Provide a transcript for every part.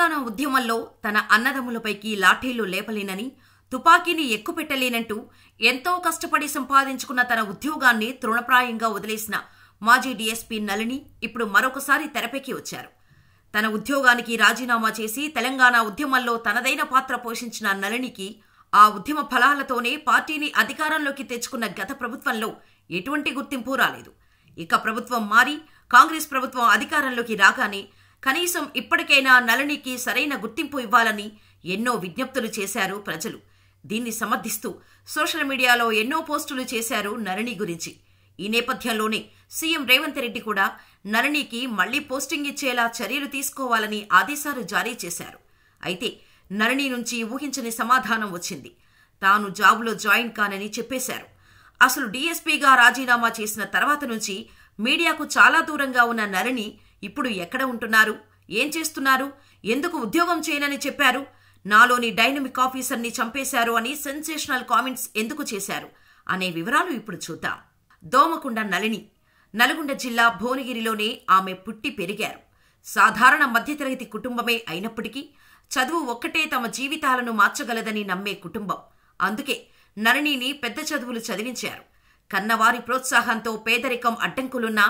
తెలంగాణ ఉద్యమంలో తన అన్నదమ్ములపైకి లాఠీలు లేపలేనని తుపాకీని ఎక్కుపెట్టలేనంటూ ఎంతో కష్టపడి సంపాదించుకున్న తన ఉద్యోగాన్ని తృణప్రాయంగా వదిలేసిన మాజీ డీఎస్పీ నలిని ఇప్పుడు మరొకసారి తెరపైకి వచ్చారు తన ఉద్యోగానికి రాజీనామా చేసి తెలంగాణ ఉద్యమంలో తనదైన పాత్ర పోషించిన నలినికి ఆ ఉద్యమ ఫలాలతోనే పార్టీని అధికారంలోకి తెచ్చుకున్న గత ప్రభుత్వంలో ఎటువంటి గుర్తింపు రాలేదు ఇక ప్రభుత్వం మారి కాంగ్రెస్ ప్రభుత్వం అధికారంలోకి రాగానే కనీసం ఇప్పటికైనా నళనికి సరైన గుర్తింపు ఇవ్వాలని ఎన్నో విజ్ఞప్తులు చేశారు ప్రజలు దీన్ని సమర్థిస్తూ సోషల్ మీడియాలో ఎన్నో పోస్టులు చేశారు నరణి గురించి ఈ నేపథ్యంలోనే సీఎం రేవంత్ రెడ్డి కూడా నరణికి మళ్లీ పోస్టింగ్ ఇచ్చేలా చర్యలు తీసుకోవాలని ఆదేశాలు జారీ చేశారు అయితే నరణి నుంచి ఊహించని సమాధానం వచ్చింది తాను జాబులో జాయిన్ కానని చెప్పేశారు అసలు డీఎస్పీగా రాజీనామా చేసిన తర్వాత నుంచి మీడియాకు చాలా దూరంగా ఉన్న నళిని ఇప్పుడు ఎక్కడ ఉంటున్నారు ఏం చేస్తున్నారు ఎందుకు ఉద్యోగం చేయనని చెప్పారు నాలోని డైనమిక్ ఆఫీసర్ని చంపేశారు అని సెన్సేషనల్ కామెంట్స్ ఎందుకు చేశారు అనే వివరాలు ఇప్పుడు చూద్దాం దోమకుండ నలిని నల్గొండ జిల్లా భువనగిరిలోనే ఆమె పుట్టి పెరిగారు సాధారణ మధ్యతరగతి కుటుంబమే అయినప్పటికీ చదువు ఒక్కటే తమ జీవితాలను మార్చగలదని నమ్మే కుటుంబం అందుకే నరణిని పెద్ద చదువులు చదివించారు కన్నవారి ప్రోత్సాహంతో పేదరికం అడ్డంకులున్నా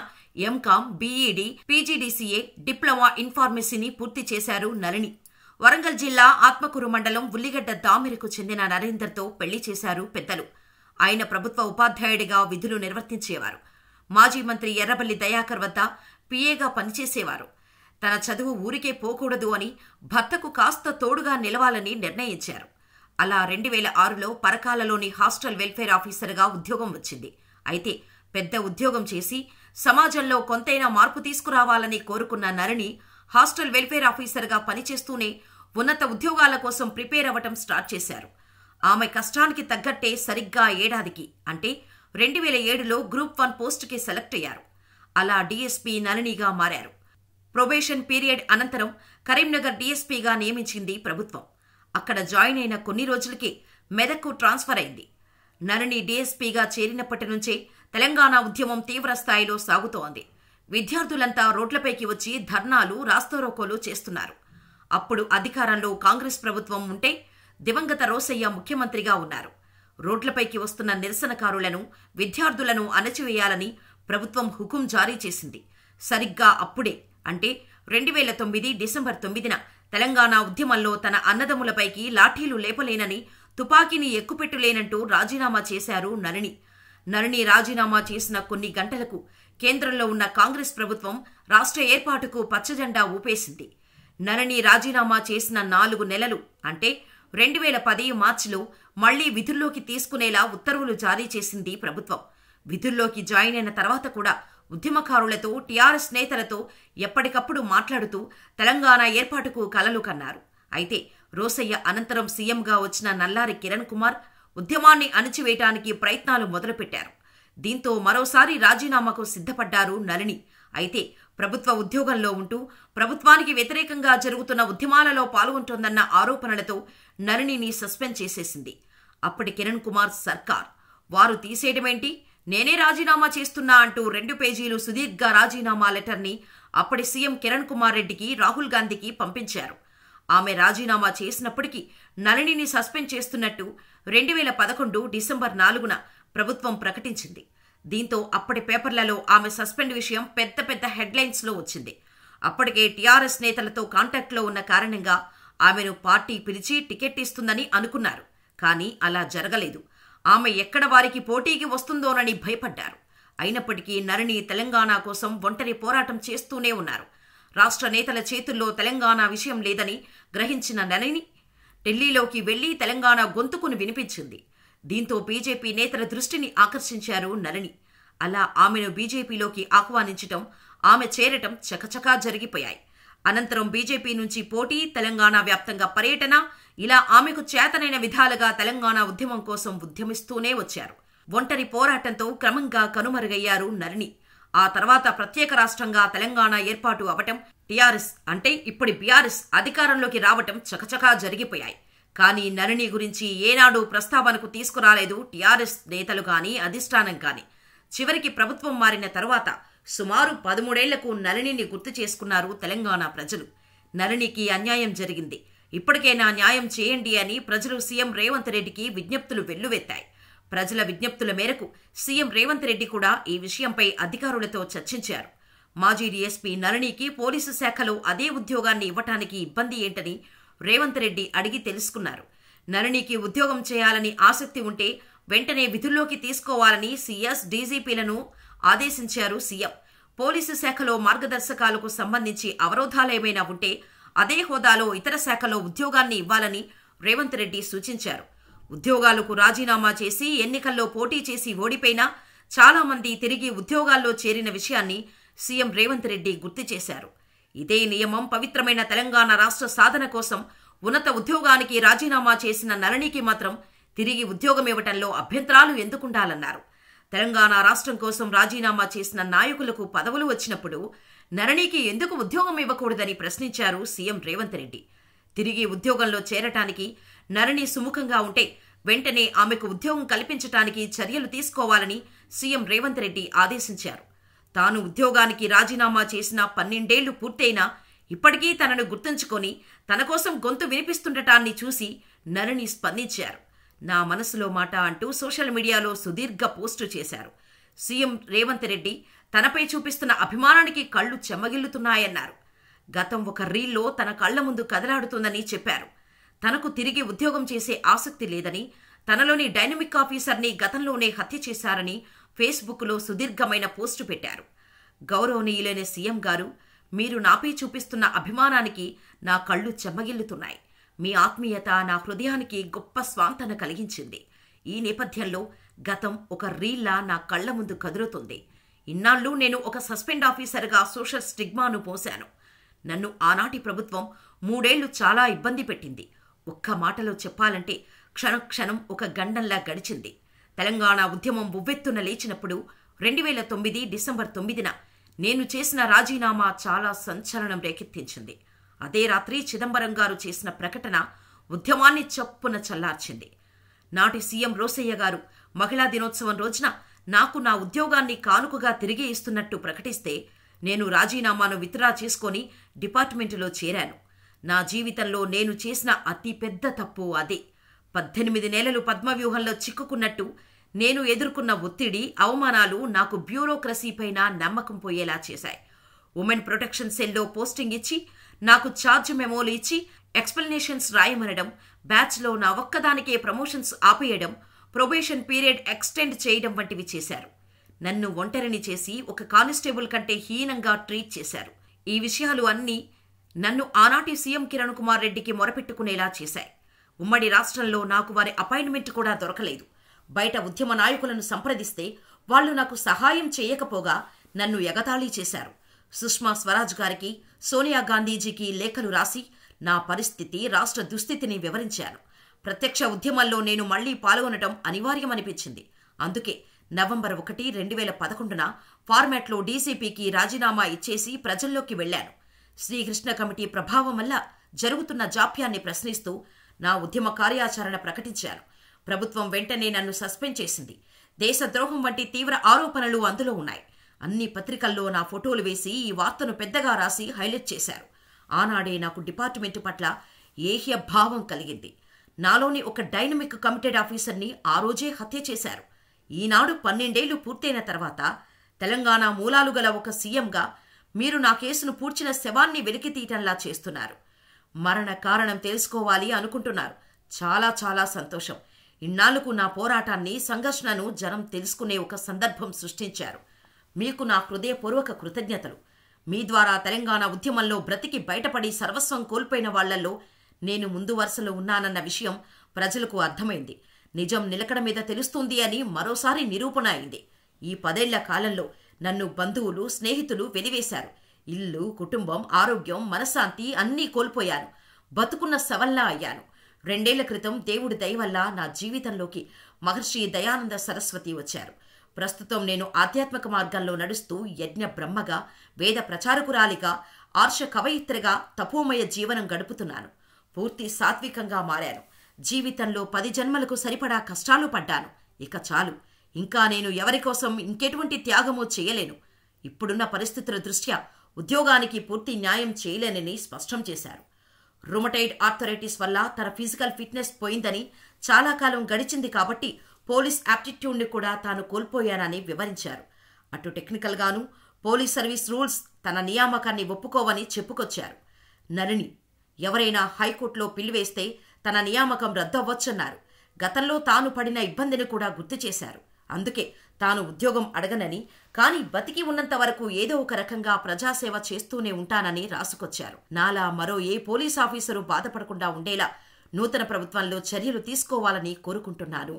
ఎంకామ్ బీఈడి పీజీడీసీఏ డిప్లొమా ఇన్ఫార్మసీని పూర్తి చేశారు నలిని వరంగల్ జిల్లా ఆత్మకూరు మండలం ఉల్లిగడ్డ దామిరకు చెందిన నరేందర్తో పెళ్లి చేశారు పెద్దలు ఆయన ప్రభుత్వ ఉపాధ్యాయుడిగా విధులు నిర్వర్తించేవారు మాజీ మంత్రి ఎర్రబల్లి దయాకర్ వద్ద పిఏగా పనిచేసేవారు తన చదువు ఊరికే పోకూడదు అని భర్తకు కాస్త తోడుగా నిలవాలని నిర్ణయించారు అలా రెండు వేల ఆరులో పరకాలలోని హాస్టల్ వెల్ఫేర్ ఆఫీసర్గా ఉద్యోగం వచ్చింది అయితే పెద్ద ఉద్యోగం చేసి సమాజంలో కొంతైనా మార్పు తీసుకురావాలని కోరుకున్న నరణి హాస్టల్ వెల్ఫేర్ ఆఫీసర్గా పనిచేస్తూనే ఉన్నత ఉద్యోగాల కోసం ప్రిపేర్ అవ్వటం స్టార్ట్ చేశారు ఆమె కష్టానికి తగ్గట్టే సరిగ్గా ఏడాదికి అంటే రెండు వేల ఏడులో గ్రూప్ వన్ పోస్టుకి సెలెక్ట్ అయ్యారు అలా డీఎస్పీ నళినిగా మారారు ప్రొబేషన్ పీరియడ్ అనంతరం కరీంనగర్ డీఎస్పీగా నియమించింది ప్రభుత్వం అక్కడ జాయిన్ అయిన కొన్ని రోజులకే మెదక్కు ట్రాన్స్ఫర్ అయింది నళిని డీఎస్పీగా చేరినప్పటి నుంచే తెలంగాణ ఉద్యమం తీవ్ర స్థాయిలో సాగుతోంది విద్యార్థులంతా రోడ్లపైకి వచ్చి ధర్నాలు రాస్తోరోకోలు చేస్తున్నారు అప్పుడు అధికారంలో కాంగ్రెస్ ప్రభుత్వం ఉంటే దివంగత రోసయ్య ముఖ్యమంత్రిగా ఉన్నారు రోడ్లపైకి వస్తున్న నిరసనకారులను విద్యార్థులను అణచివేయాలని ప్రభుత్వం హుకుం జారీ చేసింది సరిగ్గా అప్పుడే అంటే రెండు వేల తొమ్మిది డిసెంబర్ తొమ్మిదిన తెలంగాణ ఉద్యమంలో తన అన్నదమ్ములపైకి లాఠీలు లేపలేనని తుపాకీని ఎక్కుపెట్టులేనంటూ రాజీనామా చేశారు నలిని నరణి రాజీనామా చేసిన కొన్ని గంటలకు కేంద్రంలో ఉన్న కాంగ్రెస్ ప్రభుత్వం రాష్ట్ర ఏర్పాటుకు పచ్చజెండా ఊపేసింది నరణి రాజీనామా చేసిన నాలుగు నెలలు అంటే రెండు వేల పది మార్చిలో మళ్లీ విధుల్లోకి తీసుకునేలా ఉత్తర్వులు జారీ చేసింది ప్రభుత్వం విధుల్లోకి జాయిన్ అయిన తర్వాత కూడా ఉద్యమకారులతో టీఆర్ఎస్ నేతలతో ఎప్పటికప్పుడు మాట్లాడుతూ తెలంగాణ ఏర్పాటుకు కలలు కన్నారు అయితే రోసయ్య అనంతరం సీఎంగా వచ్చిన నల్లారి కిరణ్ కుమార్ ఉద్యమాన్ని అణచివేయటానికి ప్రయత్నాలు మొదలుపెట్టారు దీంతో మరోసారి రాజీనామాకు సిద్ధపడ్డారు నలిని అయితే ప్రభుత్వ ఉద్యోగంలో ఉంటూ ప్రభుత్వానికి వ్యతిరేకంగా జరుగుతున్న ఉద్యమాలలో పాల్గొంటోందన్న ఆరోపణలతో నలినిని సస్పెండ్ చేసేసింది అప్పటి కిరణ్ కుమార్ సర్కార్ వారు తీసేయడమేంటి నేనే రాజీనామా చేస్తున్నా అంటూ రెండు పేజీలు సుదీర్ఘ రాజీనామా లెటర్ని అప్పటి సీఎం కిరణ్ కుమార్ రెడ్డికి రాహుల్ గాంధీకి పంపించారు ఆమె రాజీనామా చేసినప్పటికీ నళినిని సస్పెండ్ చేస్తున్నట్టు రెండు వేల పదకొండు డిసెంబర్ నాలుగున ప్రభుత్వం ప్రకటించింది దీంతో అప్పటి పేపర్లలో ఆమె సస్పెండ్ విషయం పెద్ద పెద్ద హెడ్లైన్స్లో వచ్చింది అప్పటికే టీఆర్ఎస్ నేతలతో కాంటాక్ట్లో ఉన్న కారణంగా ఆమెను పార్టీ పిలిచి టికెట్ ఇస్తుందని అనుకున్నారు కానీ అలా జరగలేదు ఆమె ఎక్కడ వారికి పోటీకి వస్తుందోనని భయపడ్డారు అయినప్పటికీ నరిని తెలంగాణ కోసం ఒంటరి పోరాటం చేస్తూనే ఉన్నారు రాష్ట్ర నేతల చేతుల్లో తెలంగాణ విషయం లేదని గ్రహించిన నలిని ఢిల్లీలోకి వెళ్లి తెలంగాణ గొంతుకును వినిపించింది దీంతో బీజేపీ నేతల దృష్టిని ఆకర్షించారు నలని అలా ఆమెను బీజేపీలోకి ఆహ్వానించటం ఆమె చేరటం చకచకా జరిగిపోయాయి అనంతరం బీజేపీ నుంచి పోటీ తెలంగాణ వ్యాప్తంగా పర్యటన ఇలా ఆమెకు చేతనైన విధాలుగా తెలంగాణ ఉద్యమం కోసం ఉద్యమిస్తూనే వచ్చారు ఒంటరి పోరాటంతో క్రమంగా కనుమరుగయ్యారు నలిని ఆ తర్వాత ప్రత్యేక రాష్ట్రంగా తెలంగాణ ఏర్పాటు అవటం టీఆర్ఎస్ అంటే ఇప్పటి బీఆర్ఎస్ అధికారంలోకి రావటం చకచకా జరిగిపోయాయి కానీ నరణి గురించి ఏనాడు ప్రస్తావనకు తీసుకురాలేదు టీఆర్ఎస్ నేతలు కానీ అధిష్టానం కానీ చివరికి ప్రభుత్వం మారిన తరువాత సుమారు పదమూడేళ్లకు నరణిని గుర్తు చేసుకున్నారు తెలంగాణ ప్రజలు నరణికి అన్యాయం జరిగింది ఇప్పటికైనా న్యాయం చేయండి అని ప్రజలు సీఎం రేవంత్ రెడ్డికి విజ్ఞప్తులు వెల్లువెత్తాయి ప్రజల విజ్ఞప్తుల మేరకు సీఎం రేవంత్ రెడ్డి కూడా ఈ విషయంపై అధికారులతో చర్చించారు మాజీ డీఎస్పీ నరణికి పోలీసు శాఖలో అదే ఉద్యోగాన్ని ఇవ్వటానికి ఇబ్బంది ఏంటని రేవంత్ రెడ్డి అడిగి తెలుసుకున్నారు నరణికి ఉద్యోగం చేయాలని ఆసక్తి ఉంటే వెంటనే విధుల్లోకి తీసుకోవాలని సీఎస్ డీజీపీలను ఆదేశించారు సీఎం పోలీసు శాఖలో మార్గదర్శకాలకు సంబంధించి అవరోధాలేమైనా ఉంటే అదే హోదాలో ఇతర శాఖలో ఉద్యోగాన్ని ఇవ్వాలని రేవంత్ రెడ్డి సూచించారు ఉద్యోగాలకు రాజీనామా చేసి ఎన్నికల్లో పోటీ చేసి ఓడిపోయినా చాలామంది తిరిగి ఉద్యోగాల్లో చేరిన విషయాన్ని సీఎం రేవంత్ రెడ్డి గుర్తు చేశారు ఇదే నియమం పవిత్రమైన తెలంగాణ రాష్ట్ర సాధన కోసం ఉన్నత ఉద్యోగానికి రాజీనామా చేసిన నరణికి మాత్రం తిరిగి ఉద్యోగం ఇవ్వటంలో అభ్యంతరాలు ఎందుకుండాలన్నారు తెలంగాణ రాష్ట్రం కోసం రాజీనామా చేసిన నాయకులకు పదవులు వచ్చినప్పుడు నరణికి ఎందుకు ఉద్యోగం ఇవ్వకూడదని ప్రశ్నించారు సీఎం రేవంత్ రెడ్డి తిరిగి ఉద్యోగంలో చేరటానికి నరణి సుముఖంగా ఉంటే వెంటనే ఆమెకు ఉద్యోగం కల్పించటానికి చర్యలు తీసుకోవాలని సీఎం రేవంత్ రెడ్డి ఆదేశించారు తాను ఉద్యోగానికి రాజీనామా చేసిన పన్నెండేళ్లు పూర్తయినా ఇప్పటికీ తనను గుర్తుంచుకొని తన కోసం గొంతు వినిపిస్తుండటాన్ని చూసి నరుని స్పందించారు నా మనసులో మాట అంటూ సోషల్ మీడియాలో సుదీర్ఘ పోస్టు చేశారు సీఎం రేవంత్ రెడ్డి తనపై చూపిస్తున్న అభిమానానికి కళ్ళు చెమ్మగిల్లుతున్నాయన్నారు గతం ఒక రీల్లో తన కళ్ల ముందు కదలాడుతుందని చెప్పారు తనకు తిరిగి ఉద్యోగం చేసే ఆసక్తి లేదని తనలోని డైనమిక్ ఆఫీసర్ని గతంలోనే హత్య చేశారని ఫేస్బుక్లో సుదీర్ఘమైన పోస్టు పెట్టారు గౌరవనీయులైన సీఎం గారు మీరు నాపై చూపిస్తున్న అభిమానానికి నా కళ్ళు చెమ్మగిల్లుతున్నాయి మీ ఆత్మీయత నా హృదయానికి గొప్ప స్వాంతన కలిగించింది ఈ నేపథ్యంలో గతం ఒక రీల్లా నా కళ్ల ముందు కదులుతుంది ఇన్నాళ్ళు నేను ఒక సస్పెండ్ ఆఫీసర్గా సోషల్ స్టిగ్మాను పోశాను నన్ను ఆనాటి ప్రభుత్వం మూడేళ్లు చాలా ఇబ్బంది పెట్టింది ఒక్క మాటలో చెప్పాలంటే క్షణం క్షణం ఒక గండంలా గడిచింది తెలంగాణ ఉద్యమం ఉవ్వెత్తున లేచినప్పుడు రెండు వేల తొమ్మిది డిసెంబర్ తొమ్మిదిన నేను చేసిన రాజీనామా చాలా సంచలనం రేకెత్తించింది అదే రాత్రి చిదంబరం గారు చేసిన ప్రకటన ఉద్యమాన్ని చప్పున చల్లార్చింది నాటి సీఎం రోసయ్య గారు మహిళా దినోత్సవం రోజున నాకు నా ఉద్యోగాన్ని కానుకగా తిరిగి ఇస్తున్నట్టు ప్రకటిస్తే నేను రాజీనామాను విత్డ్రా చేసుకొని డిపార్ట్మెంటులో చేరాను నా జీవితంలో నేను చేసిన అతి పెద్ద తప్పు అదే పద్దెనిమిది నెలలు పద్మవ్యూహంలో చిక్కుకున్నట్టు నేను ఎదుర్కొన్న ఒత్తిడి అవమానాలు నాకు బ్యూరోక్రసీ పైన నమ్మకం పోయేలా చేశాయి ఉమెన్ ప్రొటెక్షన్ సెల్లో పోస్టింగ్ ఇచ్చి నాకు ఛార్జ్ మెమోలు ఇచ్చి ఎక్స్ప్లెనేషన్స్ రాయమనడం బ్యాచ్లో నా ఒక్కదానికే ప్రమోషన్స్ ఆపేయడం ప్రొబేషన్ పీరియడ్ ఎక్స్టెండ్ చేయడం వంటివి చేశారు నన్ను ఒంటరిని చేసి ఒక కానిస్టేబుల్ కంటే హీనంగా ట్రీట్ చేశారు ఈ విషయాలు అన్నీ నన్ను ఆనాటి సీఎం కిరణ్ కుమార్ రెడ్డికి మొరపెట్టుకునేలా చేశాయి ఉమ్మడి రాష్ట్రంలో నాకు వారి అపాయింట్మెంట్ కూడా దొరకలేదు బయట ఉద్యమ నాయకులను సంప్రదిస్తే వాళ్లు నాకు సహాయం చేయకపోగా నన్ను ఎగతాళీ చేశారు సుష్మా స్వరాజ్ గారికి సోనియా గాంధీజీకి లేఖలు రాసి నా పరిస్థితి రాష్ట్ర దుస్థితిని వివరించాను ప్రత్యక్ష ఉద్యమంలో నేను మళ్లీ పాల్గొనటం అనివార్యమనిపించింది అందుకే నవంబర్ ఒకటి రెండు వేల పదకొండున ఫార్మాట్లో డీసీపీకి రాజీనామా ఇచ్చేసి ప్రజల్లోకి వెళ్లాను శ్రీకృష్ణ కమిటీ ప్రభావం వల్ల జరుగుతున్న జాప్యాన్ని ప్రశ్నిస్తూ నా ఉద్యమ కార్యాచరణ ప్రకటించాను ప్రభుత్వం వెంటనే నన్ను సస్పెండ్ చేసింది దేశద్రోహం వంటి తీవ్ర ఆరోపణలు అందులో ఉన్నాయి అన్ని పత్రికల్లో నా ఫోటోలు వేసి ఈ వార్తను పెద్దగా రాసి హైలైట్ చేశారు ఆనాడే నాకు డిపార్ట్మెంట్ పట్ల ఏహ్య భావం కలిగింది నాలోని ఒక డైనమిక్ కమిటెడ్ ఆఫీసర్ని ఆ రోజే హత్య చేశారు ఈనాడు పన్నెండేళ్లు పూర్తయిన తర్వాత తెలంగాణ మూలాలు గల ఒక సీఎంగా మీరు నా కేసును పూడ్చిన శవాన్ని వెలికి తీయటంలా చేస్తున్నారు మరణ కారణం తెలుసుకోవాలి అనుకుంటున్నారు చాలా చాలా సంతోషం ఇన్నాళ్లకు నా పోరాటాన్ని సంఘర్షణను జనం తెలుసుకునే ఒక సందర్భం సృష్టించారు మీకు నా హృదయపూర్వక కృతజ్ఞతలు మీ ద్వారా తెలంగాణ ఉద్యమంలో బ్రతికి బయటపడి సర్వస్వం కోల్పోయిన వాళ్లలో నేను ముందు వరుసలో ఉన్నానన్న విషయం ప్రజలకు అర్థమైంది నిజం నిలకడ మీద తెలుస్తుంది అని మరోసారి నిరూపణ అయింది ఈ పదేళ్ల కాలంలో నన్ను బంధువులు స్నేహితులు వెలివేశారు ఇల్లు కుటుంబం ఆరోగ్యం మనశ్శాంతి అన్నీ కోల్పోయాను బతుకున్న సవల్లా అయ్యాను రెండేళ్ల క్రితం దేవుడి దయవల్ల నా జీవితంలోకి మహర్షి దయానంద సరస్వతి వచ్చారు ప్రస్తుతం నేను ఆధ్యాత్మిక మార్గంలో నడుస్తూ యజ్ఞ బ్రహ్మగా వేద ప్రచారకురాలిగా ఆర్ష కవయిత్రిగా తపోమయ జీవనం గడుపుతున్నాను పూర్తి సాత్వికంగా మారాను జీవితంలో పది జన్మలకు సరిపడా కష్టాలు పడ్డాను ఇక చాలు ఇంకా నేను ఎవరికోసం ఇంకెటువంటి త్యాగమో చేయలేను ఇప్పుడున్న పరిస్థితుల దృష్ట్యా ఉద్యోగానికి పూర్తి న్యాయం చేయలేనని స్పష్టం చేశారు రుమటైడ్ ఆర్థరైటిస్ వల్ల తన ఫిజికల్ ఫిట్నెస్ పోయిందని చాలా కాలం గడిచింది కాబట్టి పోలీస్ యాప్టిట్యూడ్ని కూడా తాను కోల్పోయానని వివరించారు అటు టెక్నికల్గాను పోలీస్ సర్వీస్ రూల్స్ తన నియామకాన్ని ఒప్పుకోవని చెప్పుకొచ్చారు నలిని ఎవరైనా హైకోర్టులో పిలివేస్తే తన నియామకం రద్దవ్వచ్చన్నారు గతంలో తాను పడిన ఇబ్బందిని కూడా గుర్తు చేశారు అందుకే తాను ఉద్యోగం అడగనని కానీ బతికి ఉన్నంత వరకు ఏదో ఒక రకంగా ప్రజాసేవ చేస్తూనే ఉంటానని రాసుకొచ్చారు నాలా మరో ఏ పోలీస్ ఆఫీసరు బాధపడకుండా ఉండేలా నూతన ప్రభుత్వంలో చర్యలు తీసుకోవాలని కోరుకుంటున్నాను